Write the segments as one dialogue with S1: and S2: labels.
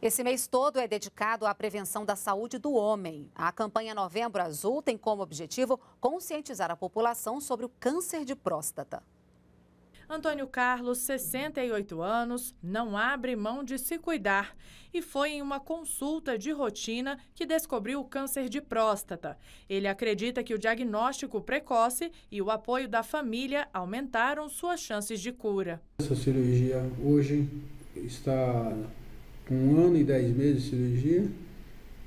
S1: Esse mês todo é dedicado à prevenção da saúde do homem. A campanha Novembro Azul tem como objetivo conscientizar a população sobre o câncer de próstata.
S2: Antônio Carlos, 68 anos, não abre mão de se cuidar e foi em uma consulta de rotina que descobriu o câncer de próstata. Ele acredita que o diagnóstico precoce e o apoio da família aumentaram suas chances de cura.
S1: Essa cirurgia hoje está com um ano e dez meses de cirurgia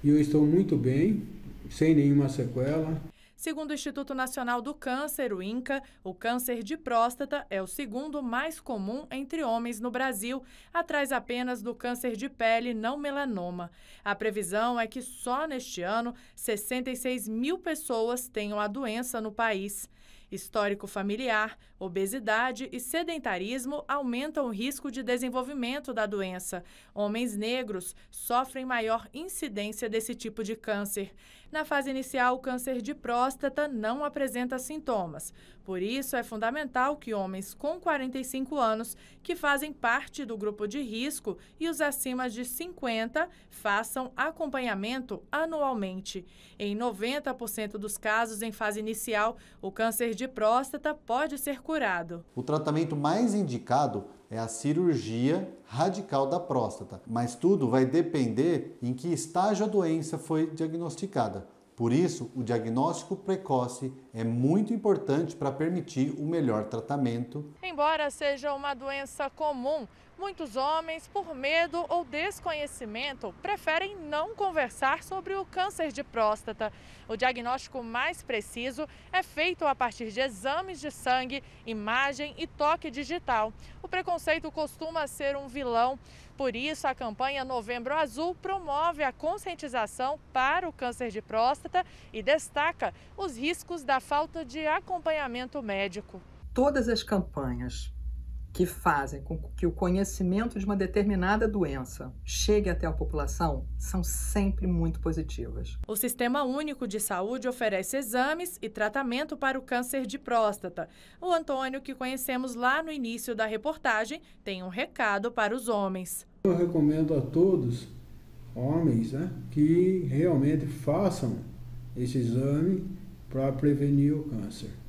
S1: e eu estou muito bem, sem nenhuma sequela.
S2: Segundo o Instituto Nacional do Câncer, o INCA, o câncer de próstata é o segundo mais comum entre homens no Brasil, atrás apenas do câncer de pele não melanoma. A previsão é que só neste ano 66 mil pessoas tenham a doença no país. Histórico familiar, obesidade e sedentarismo aumentam o risco de desenvolvimento da doença. Homens negros sofrem maior incidência desse tipo de câncer. Na fase inicial, o câncer de próstata não apresenta sintomas. Por isso, é fundamental que homens com 45 anos, que fazem parte do grupo de risco, e os acima de 50 façam acompanhamento anualmente. Em 90% dos casos em fase inicial, o câncer de de próstata pode ser curado.
S1: O tratamento mais indicado é a cirurgia radical da próstata, mas tudo vai depender em que estágio a doença foi diagnosticada. Por isso, o diagnóstico precoce é muito importante para permitir o melhor tratamento.
S2: Embora seja uma doença comum, Muitos homens, por medo ou desconhecimento, preferem não conversar sobre o câncer de próstata. O diagnóstico mais preciso é feito a partir de exames de sangue, imagem e toque digital. O preconceito costuma ser um vilão. Por isso, a campanha Novembro Azul promove a conscientização para o câncer de próstata e destaca os riscos da falta de acompanhamento médico. Todas as campanhas que fazem com que o conhecimento de uma determinada doença chegue até a população são sempre muito positivas. O Sistema Único de Saúde oferece exames e tratamento para o câncer de próstata. O Antônio, que conhecemos lá no início da reportagem, tem um recado para os homens.
S1: Eu recomendo a todos, homens, né, que realmente façam esse exame para prevenir o câncer.